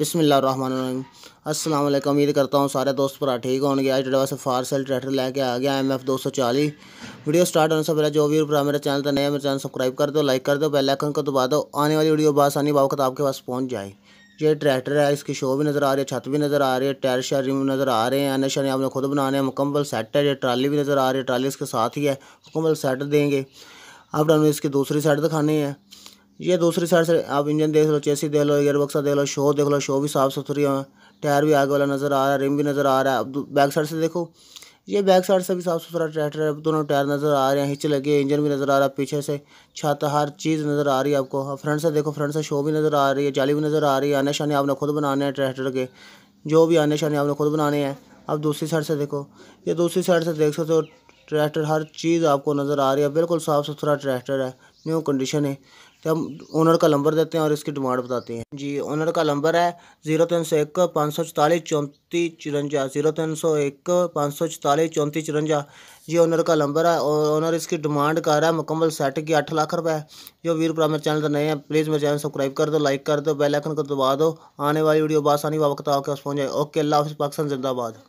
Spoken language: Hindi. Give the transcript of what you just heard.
रन असलम उम्मीद करता हूँ सारे दोस्त भरा ठीक हो आज अच्छे से फार सेल ट्रैक्टर लेके आ गया एम एफ दो सौ चाली वीडियो स्टार्ट होने से पहले जो भी भरा मेरे चैनल पर नया मेरे चैनल सब्सक्राइब कर दो लाइक कर दो बेल आइकन को दबा दो आने वाली वीडियो बासानी बावकत आपके पास पहुँच जाए ये ट्रैक्टर है इसकी शो भी नज़र आ रही है छत भी नज़र आ रही है टायर शायर नज़र आ रहे हैं एन आपने खुद बनाने हैं मुकम्मल सेट है ये ट्राली भी नज़र आ रही है ट्राली इसके साथ ही है मुकम्मल सेट देंगे अब हमें इसकी दूसरी साइड दिखानी है ये दूसरी साइड से आप इंजन देख लो चेसी देख लो एयरबक्सा देख लो शो देख लो शो भी साफ़ सुथरी है टायर भी आगे वाला नज़र आ रहा है रिम भी नज़र आ रहा है अब बैक साइड से देखो ये बैक साइड से भी साफ़ सुथरा ट्रैक्टर है दोनों टायर नज़र आ रहे हैं हिच लगी है इंजन भी नज़र आ रहा है पीछे से छाता हर चीज़ नज़र आ रही है आपको फ्रंट से देखो फ्रंट से शो भी नज़र आ रही है जाली भी नज़र आ रही है आने शाने आपने खुद बनाने हैं ट्रैक्टर के जो भी आने शाने आपने खुद बनाने हैं अब दूसरी साइड से देखो ये दूसरी साइड से देख सकते हो ट्रैक्टर हर चीज़ आपको नज़र आ रही है बिल्कुल साफ़ सुथरा ट्रैक्टर है न्यू कंडीशन है तो हम ओनर का नंबर देते हैं और इसकी डिमांड बताते हैं जी ओनर का नंबर है जीरो तीन सौ एक पाँच सौ चौतालीस चौंतीस चुरंजा जीरो तीन सौ एक पाँच सौ चौतालीस चौंतीस चुरंजा जी ओनर का नंबर है और ओनर इसकी डिमांड कर रहा है मुकम्मल सेट की आठ लाख रुपए जो वीरपुरा मेरे चैनल पर नए हैं प्लीज़ मेरे चैनल सब्सक्राइब कर दो लाइक कर दो बेल आइकन को दबा दो आने वाली वीडियो बासानी व वक्त आपके पास पहुँच जाए ओके अल्लाह हाफिज़ पाकिस्तान जिंदाबाद